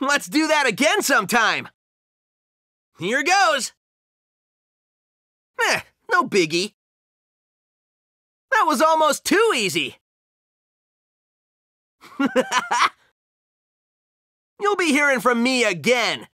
Let's do that again sometime! Here goes! Eh, no biggie. That was almost too easy! You'll be hearing from me again!